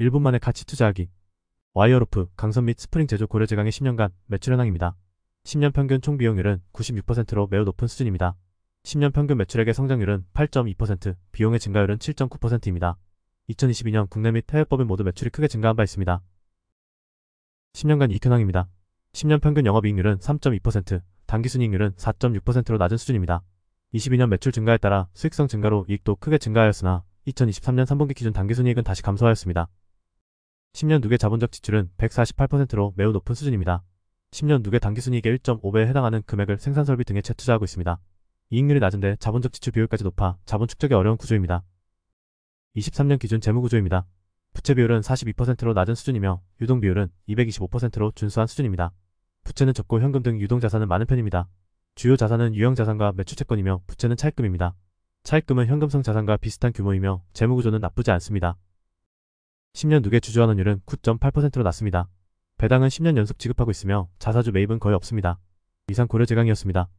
1분 만에 가치 투자하기 와이어로프, 강선 및 스프링 제조 고려제강의 10년간 매출 현황입니다. 10년 평균 총 비용률은 96%로 매우 높은 수준입니다. 10년 평균 매출액의 성장률은 8.2%, 비용의 증가율은 7.9%입니다. 2022년 국내 및 해외 법인 모두 매출이 크게 증가한 바 있습니다. 10년간 이익현황입니다. 10년 평균 영업이익률은 3.2%, 단기순이익률은 4.6%로 낮은 수준입니다. 22년 매출 증가에 따라 수익성 증가로 이익도 크게 증가하였으나 2023년 3분기 기준 단기순이익은 다시 감소하였습니다. 10년 누계 자본적 지출은 148%로 매우 높은 수준입니다. 10년 누계 단기순이익의 1.5배에 해당하는 금액을 생산설비 등에 재투자하고 있습니다. 이익률이 낮은데 자본적 지출 비율까지 높아 자본 축적이 어려운 구조입니다. 23년 기준 재무구조입니다. 부채 비율은 42%로 낮은 수준이며 유동 비율은 225%로 준수한 수준입니다. 부채는 적고 현금 등 유동 자산은 많은 편입니다. 주요 자산은 유형 자산과 매출채권이며 부채는 차입금입니다. 차입금은 현금성 자산과 비슷한 규모이며 재무구조는 나쁘지 않습니다. 10년 누계 주주환원율은 9.8%로 낮습니다. 배당은 10년 연속 지급하고 있으며 자사주 매입은 거의 없습니다. 이상 고려제강이었습니다.